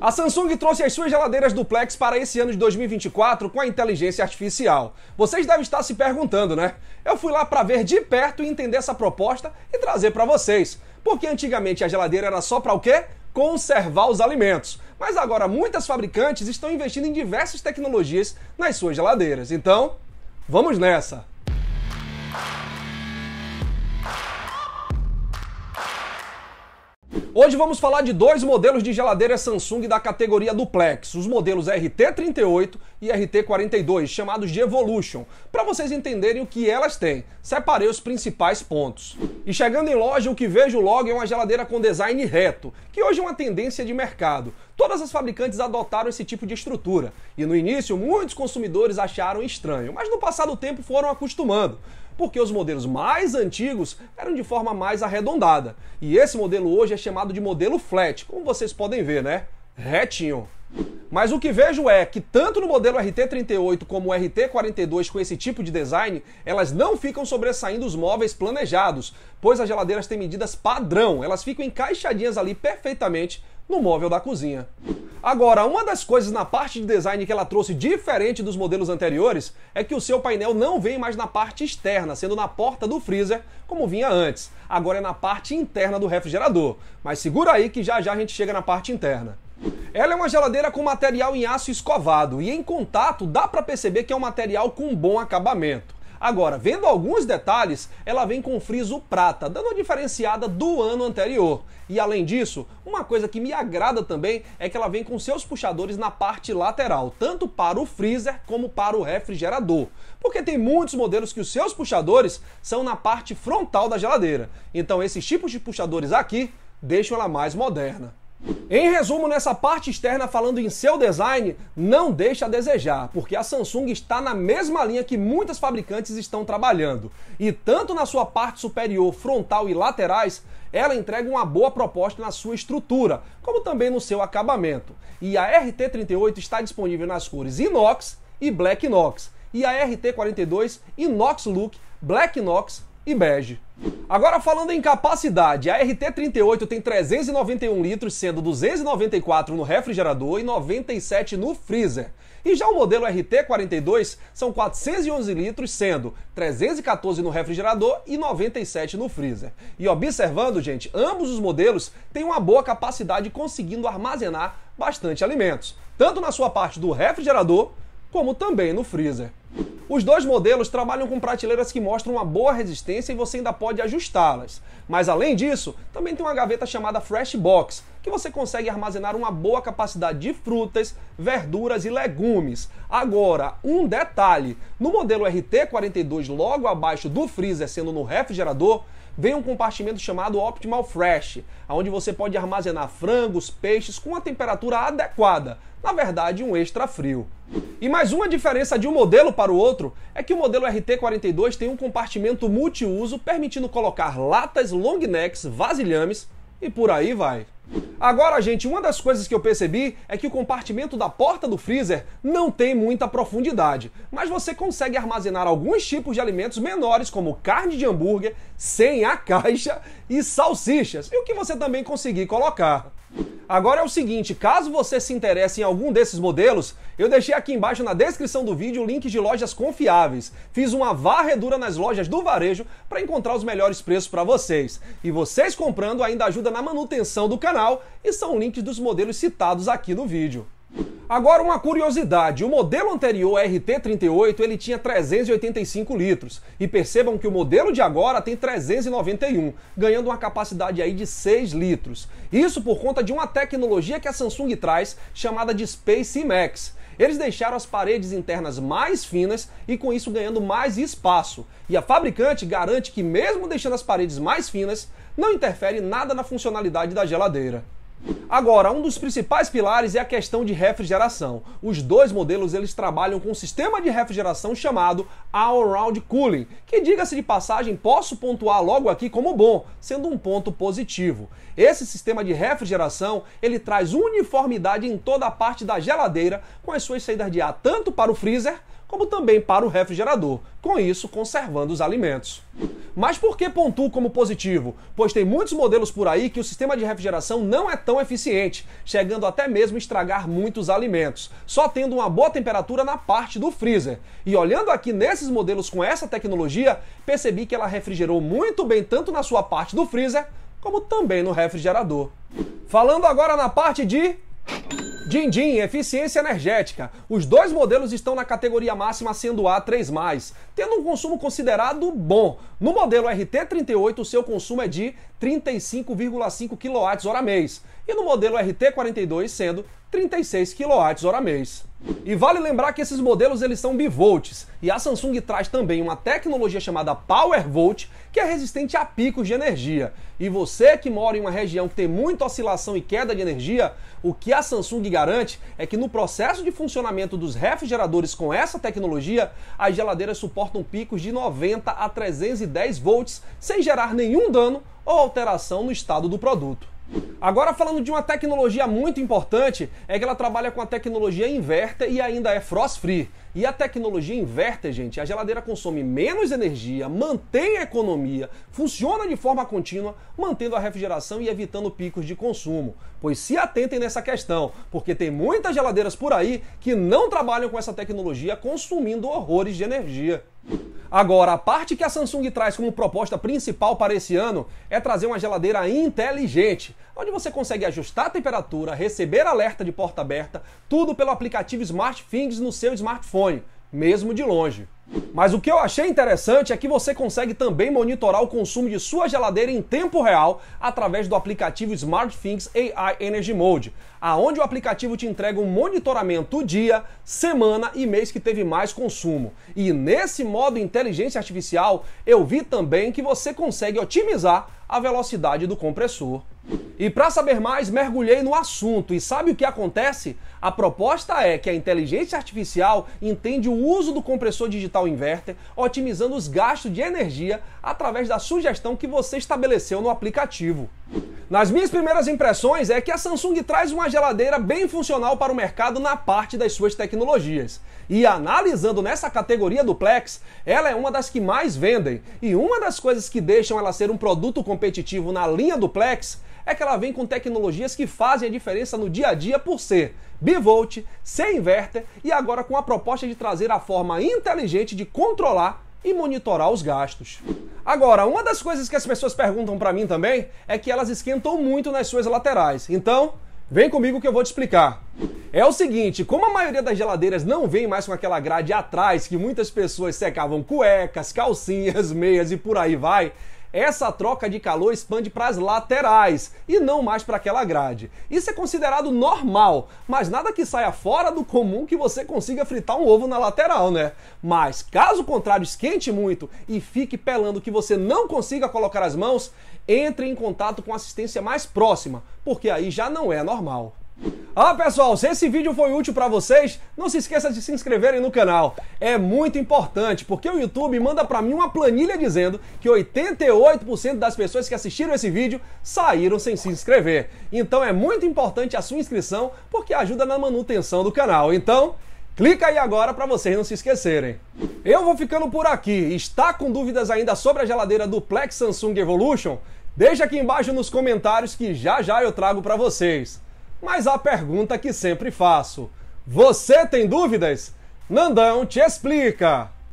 A Samsung trouxe as suas geladeiras duplex para esse ano de 2024 com a inteligência artificial. Vocês devem estar se perguntando, né? Eu fui lá para ver de perto e entender essa proposta e trazer para vocês. Porque antigamente a geladeira era só para o quê? Conservar os alimentos. Mas agora muitas fabricantes estão investindo em diversas tecnologias nas suas geladeiras. Então, vamos nessa. Hoje vamos falar de dois modelos de geladeira Samsung da categoria duplex, os modelos RT38 e RT42, chamados de Evolution, para vocês entenderem o que elas têm. Separei os principais pontos. E chegando em loja, o que vejo logo é uma geladeira com design reto, que hoje é uma tendência de mercado. Todas as fabricantes adotaram esse tipo de estrutura, e no início muitos consumidores acharam estranho, mas no passar do tempo foram acostumando porque os modelos mais antigos eram de forma mais arredondada. E esse modelo hoje é chamado de modelo flat, como vocês podem ver, né? retinho. Mas o que vejo é que tanto no modelo RT38 como o RT42 com esse tipo de design, elas não ficam sobressaindo os móveis planejados, pois as geladeiras têm medidas padrão, elas ficam encaixadinhas ali perfeitamente no móvel da cozinha. Agora, uma das coisas na parte de design que ela trouxe diferente dos modelos anteriores é que o seu painel não vem mais na parte externa, sendo na porta do freezer, como vinha antes. Agora é na parte interna do refrigerador. Mas segura aí que já já a gente chega na parte interna. Ela é uma geladeira com material em aço escovado e em contato dá para perceber que é um material com bom acabamento. Agora, vendo alguns detalhes, ela vem com friso prata, dando a diferenciada do ano anterior. E além disso, uma coisa que me agrada também é que ela vem com seus puxadores na parte lateral, tanto para o freezer como para o refrigerador. Porque tem muitos modelos que os seus puxadores são na parte frontal da geladeira. Então, esses tipos de puxadores aqui deixam ela mais moderna. Em resumo, nessa parte externa, falando em seu design, não deixa a desejar, porque a Samsung está na mesma linha que muitas fabricantes estão trabalhando. E tanto na sua parte superior, frontal e laterais, ela entrega uma boa proposta na sua estrutura, como também no seu acabamento. E a RT38 está disponível nas cores inox e black inox, e a RT42 inox look, black inox e bege. Agora falando em capacidade, a RT38 tem 391 litros, sendo 294 no refrigerador e 97 no freezer. E já o modelo RT42 são 411 litros, sendo 314 no refrigerador e 97 no freezer. E observando, gente, ambos os modelos têm uma boa capacidade conseguindo armazenar bastante alimentos, tanto na sua parte do refrigerador como também no freezer. Os dois modelos trabalham com prateleiras que mostram uma boa resistência e você ainda pode ajustá-las. Mas além disso, também tem uma gaveta chamada Fresh Box, que você consegue armazenar uma boa capacidade de frutas, verduras e legumes. Agora, um detalhe: no modelo RT42, logo abaixo do freezer, sendo no refrigerador, vem um compartimento chamado Optimal Fresh, onde você pode armazenar frangos, peixes com uma temperatura adequada, na verdade, um extra frio. E mais uma diferença de um modelo para o outro é que o modelo RT42 tem um compartimento multiuso permitindo colocar latas, long necks, vasilhames e por aí vai. Agora, gente, uma das coisas que eu percebi é que o compartimento da porta do freezer não tem muita profundidade, mas você consegue armazenar alguns tipos de alimentos menores, como carne de hambúrguer, sem a caixa e salsichas, e o que você também conseguir colocar. Agora é o seguinte, caso você se interesse em algum desses modelos, eu deixei aqui embaixo na descrição do vídeo links de lojas confiáveis. Fiz uma varredura nas lojas do varejo para encontrar os melhores preços para vocês. E vocês comprando ainda ajuda na manutenção do canal e são links dos modelos citados aqui no vídeo. Agora uma curiosidade, o modelo anterior RT38 ele tinha 385 litros e percebam que o modelo de agora tem 391, ganhando uma capacidade aí de 6 litros. Isso por conta de uma tecnologia que a Samsung traz chamada de Space Max. Eles deixaram as paredes internas mais finas e com isso ganhando mais espaço. E a fabricante garante que mesmo deixando as paredes mais finas, não interfere nada na funcionalidade da geladeira. Agora, um dos principais pilares é a questão de refrigeração. Os dois modelos eles trabalham com um sistema de refrigeração chamado All-Round Cooling, que diga-se de passagem, posso pontuar logo aqui como bom, sendo um ponto positivo. Esse sistema de refrigeração, ele traz uniformidade em toda a parte da geladeira, com as suas saídas de ar tanto para o freezer como também para o refrigerador, com isso conservando os alimentos. Mas por que pontuo como positivo? Pois tem muitos modelos por aí que o sistema de refrigeração não é tão eficiente, chegando até mesmo a estragar muitos alimentos, só tendo uma boa temperatura na parte do freezer. E olhando aqui nesses modelos com essa tecnologia, percebi que ela refrigerou muito bem tanto na sua parte do freezer como também no refrigerador. Falando agora na parte de Dindim, eficiência energética. Os dois modelos estão na categoria máxima sendo A3+, tendo um consumo considerado bom. No modelo RT38, o seu consumo é de 35,5 kWh mês, e no modelo RT42 sendo 36 kWh mês. E vale lembrar que esses modelos eles são bivolts, e a Samsung traz também uma tecnologia chamada Power Volt, que é resistente a picos de energia. E você que mora em uma região que tem muita oscilação e queda de energia, o que a Samsung garante é que no processo de funcionamento dos refrigeradores com essa tecnologia, as geladeiras suportam picos de 90 a 310 volts sem gerar nenhum dano ou alteração no estado do produto. Agora falando de uma tecnologia muito importante, é que ela trabalha com a tecnologia inverter e ainda é frost free. E a tecnologia inverter, gente, a geladeira consome menos energia, mantém a economia, funciona de forma contínua, mantendo a refrigeração e evitando picos de consumo. Pois se atentem nessa questão, porque tem muitas geladeiras por aí que não trabalham com essa tecnologia, consumindo horrores de energia. Agora, a parte que a Samsung traz como proposta principal para esse ano é trazer uma geladeira inteligente, onde você consegue ajustar a temperatura, receber alerta de porta aberta, tudo pelo aplicativo Smart Things no seu smartphone, mesmo de longe. Mas o que eu achei interessante é que você consegue também monitorar o consumo de sua geladeira em tempo real através do aplicativo SmartThings AI Energy Mode, aonde o aplicativo te entrega um monitoramento dia, semana e mês que teve mais consumo. E nesse modo inteligência artificial, eu vi também que você consegue otimizar a velocidade do compressor. E para saber mais, mergulhei no assunto. E sabe o que acontece? A proposta é que a inteligência artificial entende o uso do compressor digital inverter, otimizando os gastos de energia através da sugestão que você estabeleceu no aplicativo. Nas minhas primeiras impressões é que a Samsung traz uma geladeira bem funcional para o mercado na parte das suas tecnologias. E analisando nessa categoria duplex, ela é uma das que mais vendem. E uma das coisas que deixam ela ser um produto competitivo na linha duplex é que ela vem com tecnologias que fazem a diferença no dia a dia por ser bivolt, sem inverter e agora com a proposta de trazer a forma inteligente de controlar e monitorar os gastos. Agora, uma das coisas que as pessoas perguntam para mim também é que elas esquentam muito nas suas laterais. Então, vem comigo que eu vou te explicar. É o seguinte, como a maioria das geladeiras não vem mais com aquela grade atrás que muitas pessoas secavam cuecas, calcinhas, meias e por aí vai, essa troca de calor expande para as laterais e não mais para aquela grade. Isso é considerado normal, mas nada que saia fora do comum que você consiga fritar um ovo na lateral, né? Mas caso contrário esquente muito e fique pelando que você não consiga colocar as mãos, entre em contato com a assistência mais próxima, porque aí já não é normal. Ah, pessoal, se esse vídeo foi útil para vocês, não se esqueça de se inscreverem no canal. É muito importante, porque o YouTube manda para mim uma planilha dizendo que 88% das pessoas que assistiram esse vídeo saíram sem se inscrever. Então é muito importante a sua inscrição, porque ajuda na manutenção do canal. Então, Clica aí agora para vocês não se esquecerem. Eu vou ficando por aqui. Está com dúvidas ainda sobre a geladeira Duplex Samsung Evolution? Deixa aqui embaixo nos comentários que já já eu trago para vocês. Mas a pergunta que sempre faço: você tem dúvidas? Nandão te explica!